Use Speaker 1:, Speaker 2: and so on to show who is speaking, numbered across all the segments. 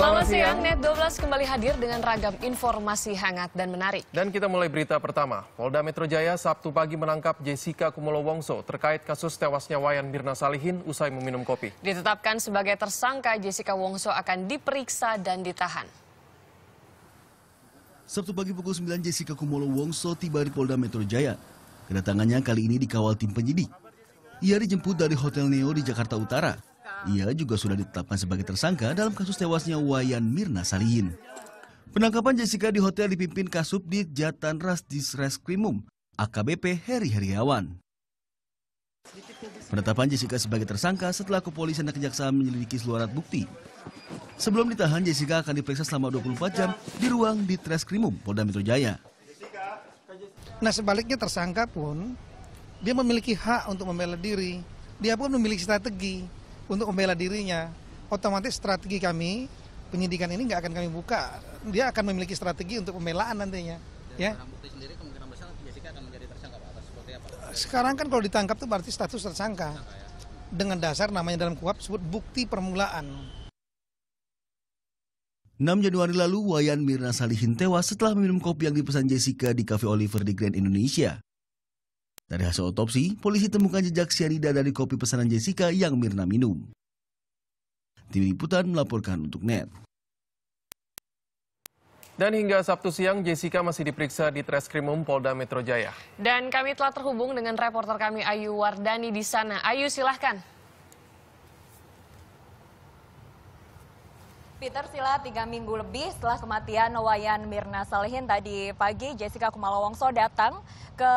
Speaker 1: Selamat, siang,
Speaker 2: Net 12 kembali hadir dengan ragam informasi hangat dan menarik.
Speaker 1: Dan kita mulai berita pertama. Polda Metro Jaya Sabtu pagi menangkap Jessica Kumolo Wongso terkait kasus tewasnya Wayan Mirna Salihin usai meminum kopi.
Speaker 2: Ditetapkan sebagai tersangka, Jessica Wongso akan diperiksa dan ditahan.
Speaker 1: Sabtu pagi pukul 9
Speaker 3: Jessica Kumolo Wongso tiba di Polda Metro Jaya. Kedatangannya kali ini dikawal tim penyidik. Ia dijemput dari Hotel Neo di Jakarta Utara ia juga sudah ditetapkan sebagai tersangka dalam kasus tewasnya Wayan Mirna Salihin. Penangkapan Jessica di hotel dipimpin Kasubdit Jatan Ras Disreskrimum, AKBP Heri Heriawan. Penetapan Jessica sebagai tersangka setelah kepolisian dan kejaksaan menyelidiki seluruh bukti. Sebelum ditahan, Jessica akan diperiksa selama 24 jam di ruang di Treskrimum, Polda Metro Jaya. Nah sebaliknya tersangka pun, dia memiliki hak untuk membela diri. Dia pun memiliki strategi untuk membela dirinya. Otomatis strategi kami penyidikan ini nggak akan kami buka. Dia akan memiliki strategi untuk pembelaan nantinya. Dan ya. sendiri kemungkinan besar Jessica akan menjadi tersangka Pak atas seperti apa? Sekarang kan kalau ditangkap itu berarti status tersangka. tersangka ya. Dengan dasar namanya dalam kuap sebut bukti permulaan. 6 Januari lalu, Wayan Mirna Salihin tewas setelah minum kopi yang dipesan Jessica di Cafe Oliver di Grand Indonesia. Dari hasil otopsi, polisi temukan jejak sianida dari kopi pesanan Jessica yang Mirna minum. Tim Liputan melaporkan untuk NET.
Speaker 1: Dan hingga Sabtu siang, Jessica masih diperiksa di Treskrimum Polda Metro Jaya.
Speaker 2: Dan kami telah terhubung dengan reporter kami Ayu Wardani di sana. Ayu, silahkan.
Speaker 4: Peter, sila tiga minggu lebih setelah kematian Wayan Mirna Salehin tadi pagi, Jessica Kumala Wongso datang ke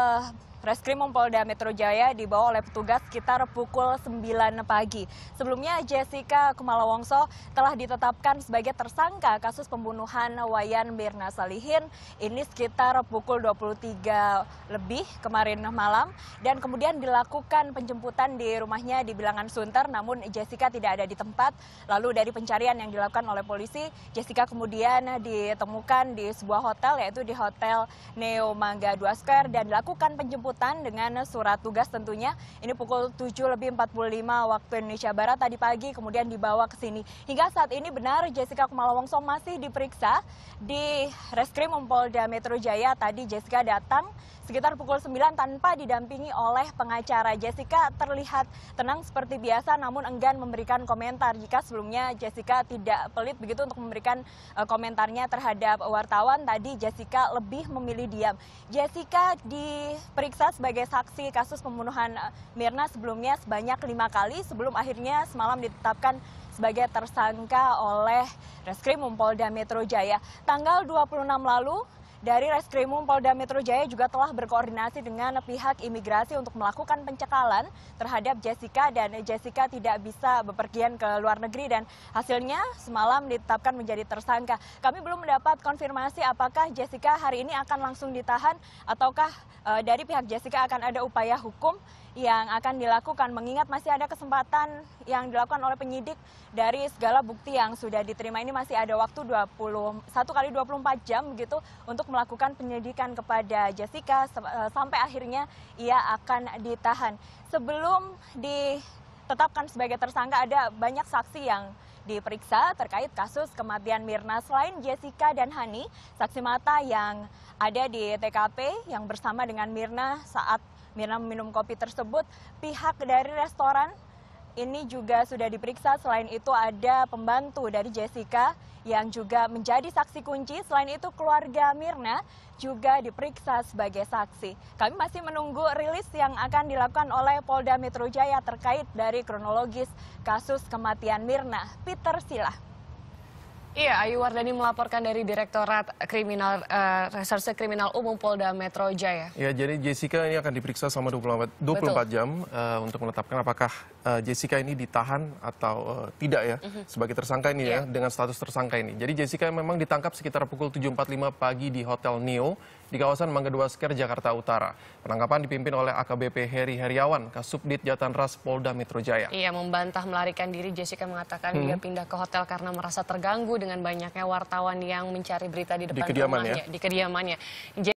Speaker 4: Reskrim Polda Metro Jaya dibawa oleh petugas sekitar pukul 9 pagi. Sebelumnya Jessica Kumala Wongso telah ditetapkan sebagai tersangka kasus pembunuhan Wayan Mirna Salihin ini sekitar pukul 23 lebih kemarin malam dan kemudian dilakukan penjemputan di rumahnya di Bilangan Sunter namun Jessica tidak ada di tempat. Lalu dari pencarian yang dilakukan oleh polisi, Jessica kemudian ditemukan di sebuah hotel yaitu di Hotel Neo Mangga 2 Square dan dilakukan penjemputan bersangkutan dengan surat tugas tentunya. Ini pukul 7 lebih 45 waktu Indonesia Barat tadi pagi kemudian dibawa ke sini. Hingga saat ini benar Jessica Kumala Wongso masih diperiksa di Reskrim Polda Metro Jaya. Tadi Jessica datang sekitar pukul 9 tanpa didampingi oleh pengacara. Jessica terlihat tenang seperti biasa namun enggan memberikan komentar jika sebelumnya Jessica tidak pelit begitu untuk memberikan eh, komentarnya terhadap wartawan. Tadi Jessica lebih memilih diam. Jessica diperiksa diperiksa sebagai saksi kasus pembunuhan eh, Mirna sebelumnya sebanyak lima kali sebelum akhirnya semalam ditetapkan sebagai tersangka oleh Reskrim Polda Metro Jaya. Tanggal 26 lalu dari Reskrimum Polda Metro Jaya juga telah berkoordinasi dengan pihak imigrasi untuk melakukan pencekalan terhadap Jessica dan Jessica tidak bisa bepergian ke luar negeri dan hasilnya semalam ditetapkan menjadi tersangka. Kami belum mendapat konfirmasi apakah Jessica hari ini akan langsung ditahan ataukah eh, dari pihak Jessica akan ada upaya hukum yang akan dilakukan mengingat masih ada kesempatan yang dilakukan oleh penyidik dari segala bukti yang sudah diterima ini masih ada waktu 21 kali 24 jam begitu untuk melakukan penyidikan kepada Jessica e, sampai akhirnya ia akan ditahan. Sebelum ditetapkan sebagai tersangka ada banyak saksi yang diperiksa terkait kasus kematian Mirna. Selain Jessica dan Hani, saksi mata yang ada di TKP yang bersama dengan Mirna saat Mirna meminum kopi tersebut, pihak dari restoran ini juga sudah diperiksa. Selain itu ada pembantu dari Jessica yang juga menjadi saksi kunci. Selain itu keluarga Mirna juga diperiksa sebagai saksi. Kami masih menunggu rilis yang akan dilakukan oleh Polda Metro Jaya terkait dari kronologis kasus kematian Mirna. Peter Silah.
Speaker 2: Iya, Ayu Wardani melaporkan dari Direktorat Kriminal uh, Reserse Kriminal Umum Polda Metro Jaya.
Speaker 1: Ya, jadi Jessica ini akan diperiksa selama 24, 24 jam uh, untuk menetapkan apakah uh, Jessica ini ditahan atau uh, tidak ya uh mhm. -huh. sebagai tersangka ini yeah. ya iya. dengan status tersangka ini. Jadi Jessica memang ditangkap sekitar pukul 7.45 pagi di Hotel Neo di kawasan Mangga Dua Sker, Jakarta Utara. Penangkapan dipimpin oleh AKBP Heri Heriawan, Kasubdit Jatan Ras Polda Metro Jaya.
Speaker 2: Ia membantah melarikan diri, Jessica mengatakan hmm. dia pindah ke hotel karena merasa terganggu dengan banyaknya wartawan yang mencari berita di depan di kediamannya. rumahnya, ya? di kediamannya.